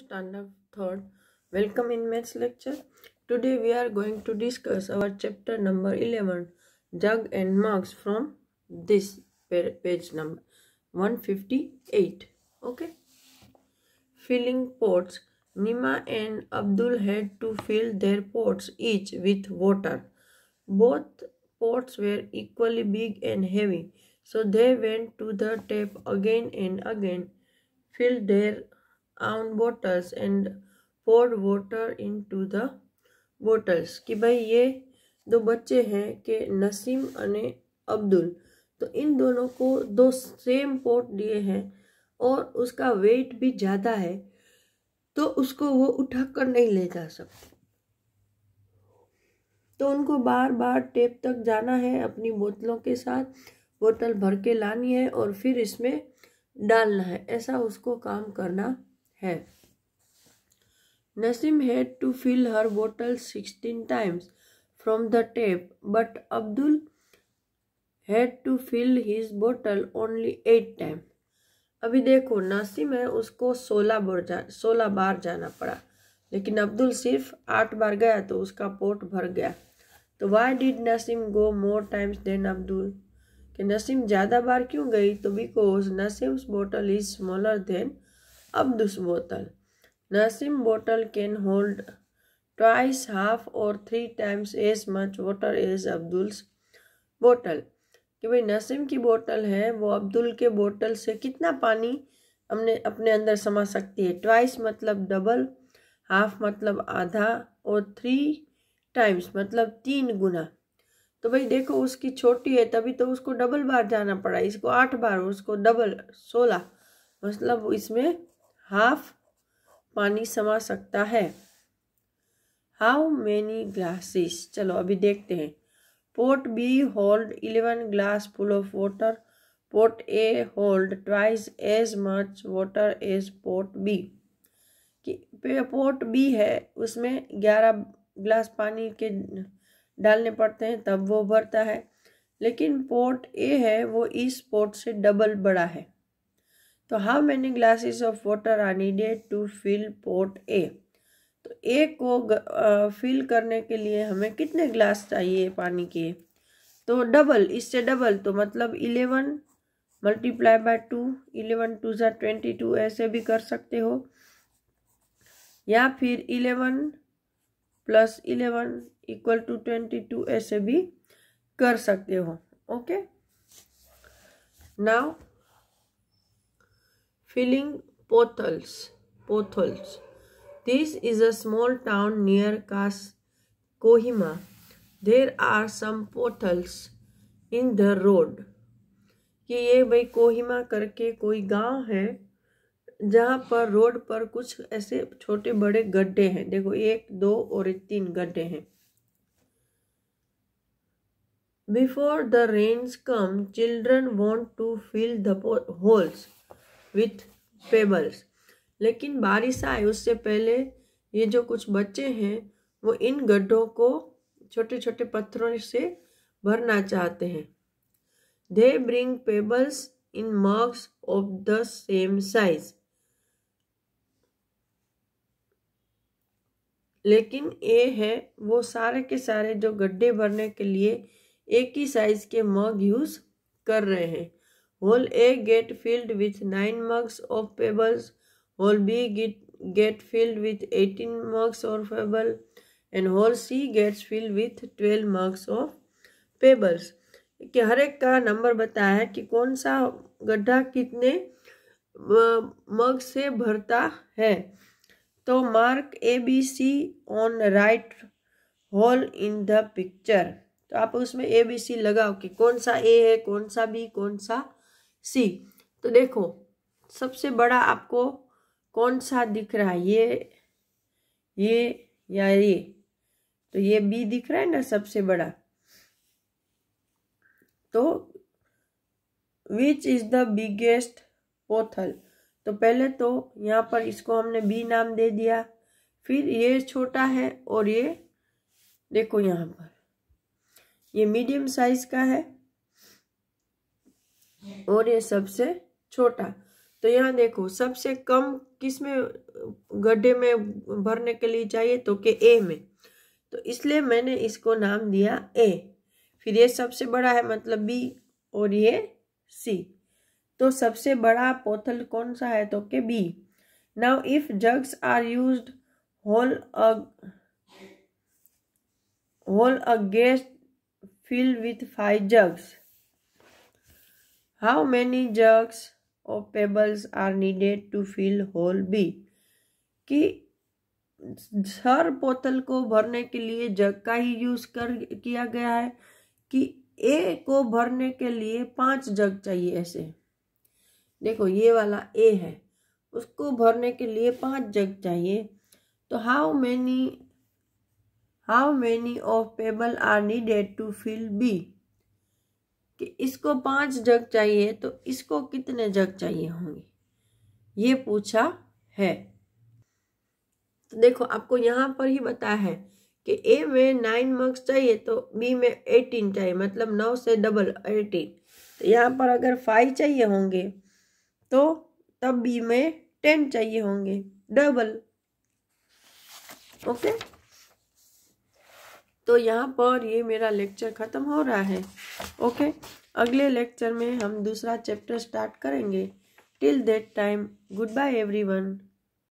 standard third welcome in maths lecture today we are going to discuss our chapter number 11 jug and mugs from this page number 158 okay filling pots nima and abdul had to fill their pots each with water both pots were equally big and heavy so they went to the tap again and again filled their bottles and and water into the bottles कि भाई ये दो बच्चे हैं कि नसीम अने अब्दुल तो इन दोनों को दो सेम पोट दिए हैं और उसका वेट भी ज़्यादा है तो उसको वो उठा कर नहीं ले जा सकते तो उनको बार बार टेप तक जाना है अपनी बोतलों के साथ बोतल भर के लानी है और फिर इसमें डालना है ऐसा उसको काम करना है Naseem had to fill her bottle sixteen times from the tap but Abdul had to fill his bottle only eight time अभी देखो नासिम है उसको सोलह बार जा सोलह बार जाना पड़ा लेकिन अब्दुल सिर्फ आठ बार गया तो उसका पोट भर गया तो why did Naseem go more times than Abdul कि नसीम ज़्यादा बार क्यों गई तो because Naseem's bottle is smaller than of this bottle. Nursing bottle can hold twice, half or three times as much water as Abdul's बोतल कि भाई नसीम की बोतल है वो अब्दुल के बोतल से कितना पानी हमने अपने अंदर समा सकती है ट्वाइस मतलब डबल हाफ मतलब आधा और थ्री टाइम्स मतलब तीन गुना तो भाई देखो उसकी छोटी है तभी तो उसको डबल बार जाना पड़ा इसको आठ बार उसको डबल सोलह मतलब इसमें हाफ पानी समा सकता है हाउ मैनी ग्लासेस चलो अभी देखते हैं pot B hold eleven glass full of water pot A hold twice as much water as pot B कि पोर्ट बी है उसमें ग्यारह ग्लास पानी के डालने पड़ते हैं तब वो भरता है लेकिन पोर्ट ए है वो इस पोर्ट से डबल बड़ा है तो how many glasses of water are needed to fill pot A तो ए को फिल करने के लिए हमें कितने ग्लास चाहिए पानी के तो डबल इससे डबल तो मतलब eleven multiply by two eleven two जै ट्वेंटी टू ऐसे भी कर सकते हो या फिर eleven plus eleven equal to twenty two ऐसे भी कर सकते हो okay now filling Potholes. Potholes. This is a small town near Kas Kohima. There are some potholes in the road. ki ye bhai kohima karke koi gaon hai जहाँ पर road पर कुछ ऐसे छोटे बड़े गड्ढे हैं देखो एक दो और तीन गड्ढे हैं before the rains come children want to fill the holes with pebbles लेकिन बारिश आए उससे पहले ये जो कुछ बच्चे हैं वो इन गड्ढों को छोटे छोटे पत्थरों से भरना चाहते हैं they bring pebbles in mugs of the same size लेकिन ये है वो सारे के सारे जो गड्ढे भरने के लिए एक ही साइज के मग यूज़ कर रहे हैं Hole A get filled with 9 marks of pebbles. Hole B get, get filled with 18 marks of pebble. And hole C gets filled with 12 marks of pebbles. कि हर एक का नंबर बताया है कि कौन सा गड्ढा कितने मग से भरता है तो mark A B C on right hole in the picture तो आप उसमें ए बी सी लगाओ कि कौन सा ए है कौन सा बी कौन सा सी तो देखो सबसे बड़ा आपको कौन सा दिख रहा है ये ये या ये तो ये बी दिख रहा है ना सबसे बड़ा तो which is the biggest pothole तो पहले तो यहाँ पर इसको हमने बी नाम दे दिया फिर ये छोटा है और ये देखो यहाँ पर ये मीडियम साइज का है और ये सबसे छोटा तो यहाँ देखो सबसे कम किस में गड्ढे में भरने के लिए चाहिए तो के ए में तो इसलिए मैंने इसको नाम दिया ए फिर ये सबसे बड़ा है मतलब बी और ये सी तो सबसे बड़ा पोथल कौन सा है तो के B now if jugs are use hole hole a guest fill with five jugs How many jugs of pebbles are needed to fill hole B? कि हर बोतल को भरने के लिए जग का ही यूज कर किया गया है कि ए को भरने के लिए पांच जग चाहिए ऐसे देखो ये वाला ए है उसको भरने के लिए पांच जग चाहिए तो how many how many of pebble are needed to fill B कि इसको पांच जग चाहिए तो इसको कितने जग चाहिए होंगे ये पूछा है तो देखो आपको यहाँ पर ही बता है कि ए में नाइन मार्क्स चाहिए तो बी में एटीन चाहिए मतलब नौ से डबल एटीन तो यहाँ पर अगर फाइव चाहिए होंगे तो तब बी में टेन चाहिए होंगे डबल ओके okay? तो यहाँ पर ये मेरा लेक्चर ख़त्म हो रहा है ओके अगले लेक्चर में हम दूसरा चैप्टर स्टार्ट करेंगे till that time goodbye every